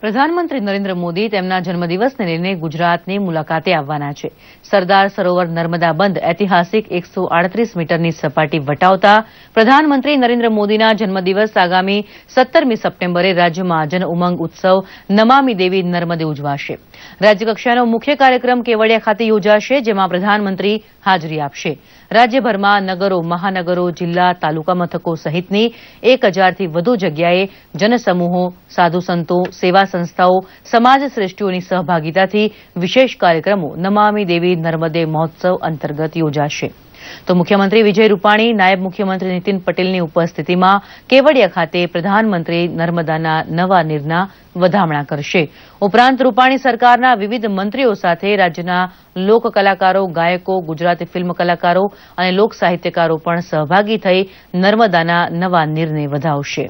પ્રધાનમંત્રી નરેન્દ્ર મોદી તેમના જન્મદિવસને લઈને ગુજરાતની મુલાકાતે આવવાના છે સરદાર સરોવર નર્મદા બંધ ઐતિહાસિક એકસો મીટરની સપાટી વટાવતા પ્રધાનમંત્રી નરેન્દ્ર મોદીના જન્મદિવસ આગામી સત્તરમી સપ્ટેમ્બરે રાજ્યમાં જનઉમંગ ઉત્સવ નમામી દેવી નર્મદે ઉજવાશે રાજ્યકક્ષાનો મુખ્ય કાર્યક્રમ કેવડિયા ખાતે યોજાશે જેમાં પ્રધાનમંત્રી હાજરી આપશે રાજ્યભરમાં નગરો મહાનગરો જિલ્લા તાલુકા મથકો સહિતની એક હજારથી વધુ જગ્યાએ જનસમૂહો સાધુ સંતો સેવા સંસ્થાઓ સમાજ શ્રેષ્ઠીઓની સહભાગીતાથી વિશેષ કાર્યક્રમો નમામી દેવી નર્મદે મહોત્સવ અંતર્ગત યોજાશે તો મુખ્યમંત્રી વિજય રૂપાણી નાયબ મુખ્યમંત્રી નીતિન પટેલની ઉપસ્થિતિમાં કેવડિયા ખાતે પ્રધાનમંત્રી નર્મદાના નવા નીરના વધામણા કરશે ઉપરાંત રૂપાણી સરકારના વિવિધ મંત્રીઓ સાથે રાજ્યના લોક કલાકારો ગાયકો ગુજરાતી ફિલ્મ કલાકારો અને લોક સાહિત્યકારો પણ સહભાગી થઈ નર્મદાના નવા નીરને વધાવશે